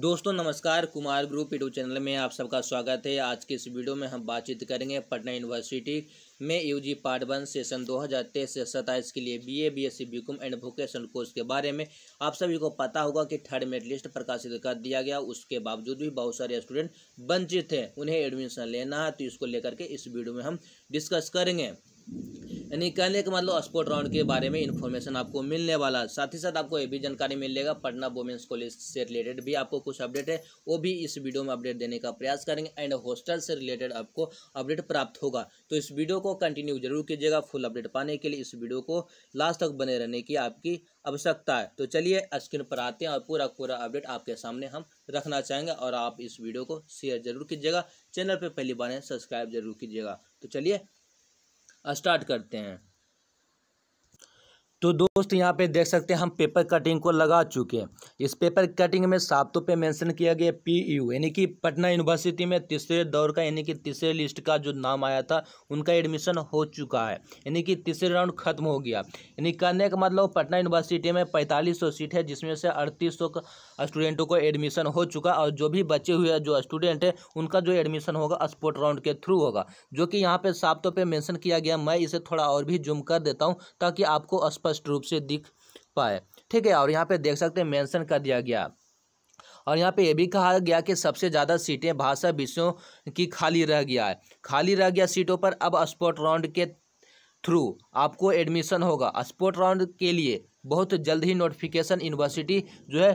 दोस्तों नमस्कार Kumar group YouTube channel में आप सबका स्वागत है आज के इस वीडियो में हम बातचीत करेंगे पटना यूनिवर्सिटी में यूजी पार्ट वन सेशन 2023 से सत्ताईस के लिए BA BSc BCom and vocational course के बारे में आप सभी को पता होगा कि थर्ड मेरिट लिस्ट प्रकाशित कर दिया गया उसके बावजूद भी बहुत सारे स्टूडेंट वंचित हैं उन्हें एडमिशन लेना है तो इसको लेकर के इस वीडियो में हम डिस्कस करेंगे यानी कहने का मतलब स्पोर्ट राउंड के बारे में इन्फॉर्मेशन आपको मिलने वाला साथ ही साथ आपको ये भी जानकारी मिलेगा पटना वुमेंस कॉलेज से रिलेटेड भी आपको कुछ अपडेट है वो भी इस वीडियो में अपडेट देने का प्रयास करेंगे एंड हॉस्टल से रिलेटेड आपको अपडेट प्राप्त होगा तो इस वीडियो को कंटिन्यू जरूर कीजिएगा फुल अपडेट पाने के लिए इस वीडियो को लास्ट तक बने रहने की आपकी आवश्यकता है तो चलिए स्क्रीन पर आते हैं और पूरा पूरा अपडेट आपके सामने हम रखना चाहेंगे और आप इस वीडियो को शेयर जरूर कीजिएगा चैनल पर पहली बार सब्सक्राइब जरूर कीजिएगा तो चलिए स्टार्ट करते हैं तो दोस्त यहाँ पे देख सकते हैं हम पेपर कटिंग को लगा चुके हैं इस पेपर कटिंग में साफ तौर पर मैंसन किया गया पी यू यानी कि पटना यूनिवर्सिटी में तीसरे दौर का यानी कि तीसरे लिस्ट का जो नाम आया था उनका एडमिशन हो चुका है यानी कि तीसरे राउंड खत्म हो गया यानी कहने का मतलब पटना यूनिवर्सिटी में पैंतालीस सीट है जिसमें से अड़तीस स्टूडेंटों को एडमिशन हो चुका और जो भी बचे हुए जो स्टूडेंट है उनका जो एडमिशन होगा स्पोर्ट राउंड के थ्रू होगा जो कि यहाँ साफ तौर पर मेंशन किया गया मैं इसे थोड़ा और भी जुम कर देता हूँ ताकि आपको स्पष्ट स्पष्ट रूप से दिख पाए ठीक है और यहाँ पे देख सकते हैं मेंशन कर दिया गया और यहाँ पे ये भी कहा गया कि सबसे ज़्यादा सीटें भाषा विषयों की खाली रह गया है खाली रह गया सीटों पर अब स्पोर्ट राउंड के थ्रू आपको एडमिशन होगा स्पोर्ट राउंड के लिए बहुत जल्द ही नोटिफिकेशन यूनिवर्सिटी जो है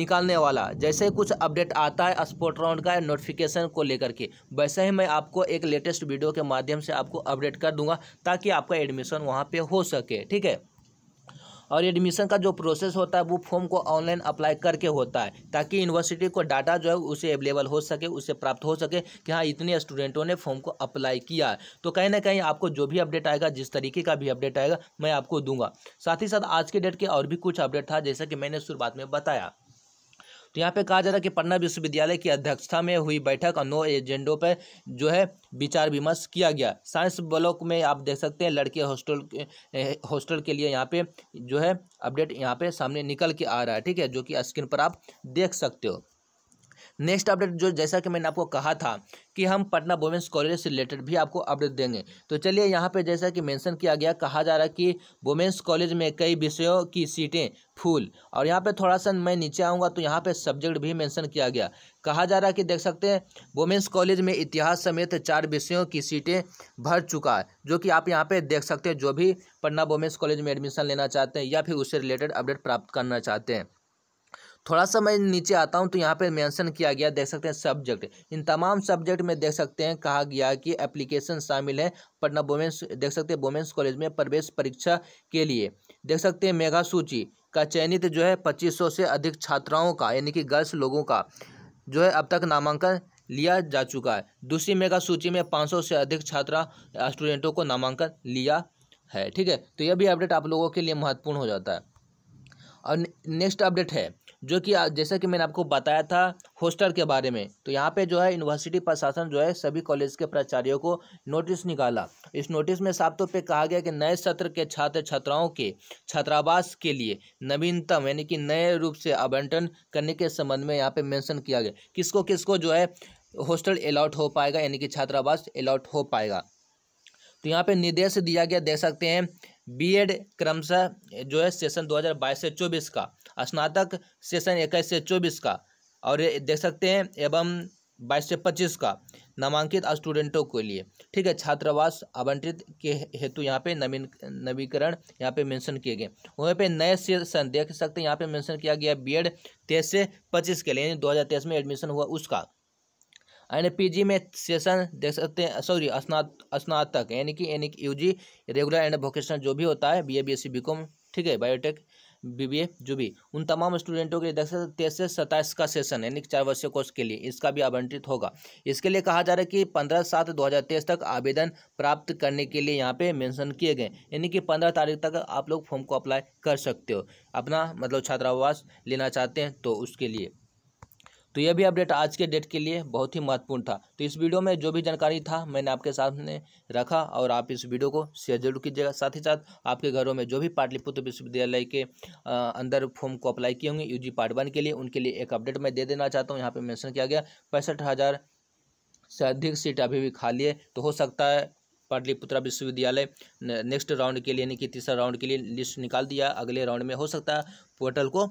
निकालने वाला जैसे कुछ अपडेट आता है स्पोर्ट राउंड का नोटिफिकेशन को लेकर के वैसे ही मैं आपको एक लेटेस्ट वीडियो के माध्यम से आपको अपडेट कर दूंगा ताकि आपका एडमिशन वहां पे हो सके ठीक है और एडमिशन का जो प्रोसेस होता है वो फॉर्म को ऑनलाइन अप्लाई करके होता है ताकि यूनिवर्सिटी को डाटा जो है उसे अवेलेबल हो सके उसे प्राप्त हो सके कि हाँ इतने स्टूडेंटों ने फॉर्म को अप्लाई किया है तो कहीं ना कहीं आपको जो भी अपडेट आएगा जिस तरीके का भी अपडेट आएगा मैं आपको दूंगा साथ ही साथ आज के डेट के और भी कुछ अपडेट था जैसा कि मैंने शुरुआत में बताया तो यहाँ पे कहा जा रहा है कि पटना विश्वविद्यालय की अध्यक्षता में हुई बैठक और नौ एजेंडों पर जो है विचार विमर्श किया गया साइंस ब्लॉक में आप देख सकते हैं लड़के हॉस्टल हॉस्टल के लिए यहाँ पे जो है अपडेट यहाँ पे सामने निकल के आ रहा है ठीक है जो कि स्क्रीन पर आप देख सकते हो नेक्स्ट अपडेट जो जैसा कि मैंने आपको कहा था कि हम पटना वुमेंस कॉलेज से रिलेटेड भी आपको अपडेट देंगे तो चलिए यहाँ पे जैसा कि मेंशन किया गया कहा जा रहा है कि वुमेंस कॉलेज में कई विषयों की सीटें फुल और यहाँ पे थोड़ा सा मैं नीचे आऊँगा तो यहाँ पे सब्जेक्ट भी मेंशन किया गया कहा जा रहा है कि देख सकते हैं वुमेंस कॉलेज में इतिहास समेत चार विषयों की सीटें भर चुका है जो कि आप यहाँ पर देख सकते हैं जो भी पटना वुमेंस कॉलेज में एडमिशन लेना चाहते हैं या फिर उससे रिलेटेड अपडेट प्राप्त करना चाहते हैं थोड़ा सा मैं नीचे आता हूँ तो यहाँ पर मैंसन किया गया देख सकते हैं सब्जेक्ट इन तमाम सब्जेक्ट में देख सकते हैं कहा गया कि एप्लीकेशन शामिल है पटना वोमेंस देख सकते हैं वोमेंस कॉलेज में प्रवेश परीक्षा के लिए देख सकते हैं मेघा सूची का चयनित जो है पच्चीस से अधिक छात्राओं का यानी कि गर्ल्स लोगों का जो है अब तक नामांकन लिया जा चुका है दूसरी मेगा सूची में 500 से अधिक छात्रा स्टूडेंटों को नामांकन लिया है ठीक है तो यह भी अपडेट आप लोगों के लिए महत्वपूर्ण हो जाता है और नेक्स्ट अपडेट है जो कि जैसा कि मैंने आपको बताया था होस्टल के बारे में तो यहाँ पे जो है यूनिवर्सिटी प्रशासन जो है सभी कॉलेज के प्राचार्यों को नोटिस निकाला इस नोटिस में साफ तौर पर कहा गया कि नए सत्र के छात्र छात्राओं के छात्रावास के लिए नवीनतम यानी कि नए रूप से आवंटन करने के संबंध में यहाँ पे मैंसन किया गया किसको किसको जो है हॉस्टल अलाउट हो पाएगा यानी कि छात्रावास अलाउट हो पाएगा तो यहाँ पे निर्देश दिया गया देख सकते हैं बीएड क्रमशः जो है सेशन 2022 से 24 का स्नातक सेशन 21 से 24 का और देख सकते हैं एवं 22 से 25 का नामांकित स्टूडेंटों के लिए ठीक है छात्रावास आवंटित के हेतु यहाँ पे नवीन नवीकरण यहाँ पे मेंशन किए गए वहीं पे नए सेशन देख सकते हैं यहाँ पे मेंशन किया गया बीएड एड से 25 के लिए यानी 2023 में एडमिशन हुआ उसका एंड पी में सेशन देख सकते हैं सॉरी स्नात स्नातक यानी कि यानी कि U G regular and vocational जो भी होता है B A B S C B com ठीक है बायोटेक बीबीए जो भी उन तमाम स्टूडेंटों के लिए देख सकते तेईस से सत्ताईस का सेशन यानी कि चार वर्षीय कोर्स के लिए इसका भी आवंटित होगा इसके लिए कहा जा रहा है कि पंद्रह सात दो हज़ार तेईस तक आवेदन प्राप्त करने के लिए यहाँ पे मेंशन किए गए यानी कि पंद्रह तारीख तक आप लोग फॉर्म को अप्लाई कर सकते हो अपना मतलब छात्रावास लेना चाहते हैं तो उसके लिए तो यह भी अपडेट आज के डेट के लिए बहुत ही महत्वपूर्ण था तो इस वीडियो में जो भी जानकारी था मैंने आपके सामने रखा और आप इस वीडियो को शेयर जरूर कीजिएगा साथ ही साथ आपके घरों में जो भी पाटलिपुत्र विश्वविद्यालय के अंदर फॉर्म को अप्लाई किए होंगे यू पार्ट वन के लिए उनके लिए एक अपडेट मैं दे देना चाहता हूँ यहाँ पर मैंशन किया गया पैंसठ से अधिक सीट अभी भी खाली है तो हो सकता है पाटलिपुत्रा विश्वविद्यालय नेक्स्ट राउंड के लिए यानी कि तीसरा राउंड के लिए लिस्ट निकाल दिया अगले राउंड में हो सकता है पोर्टल को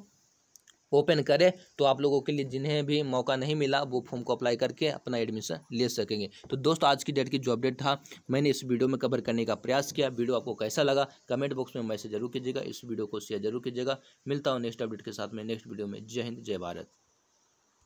ओपन करें तो आप लोगों के लिए जिन्हें भी मौका नहीं मिला वो फॉर्म को अप्लाई करके अपना एडमिशन ले सकेंगे तो दोस्तों आज की डेट की जो अपडेट था मैंने इस वीडियो में कवर करने का प्रयास किया वीडियो आपको कैसा लगा कमेंट बॉक्स में मैसेज जरूर कीजिएगा इस वीडियो को शेयर जरूर कीजिएगा मिलता हूँ नेक्स्ट अपडेट के साथ में नेक्स्ट वीडियो में जय हिंद जय भारत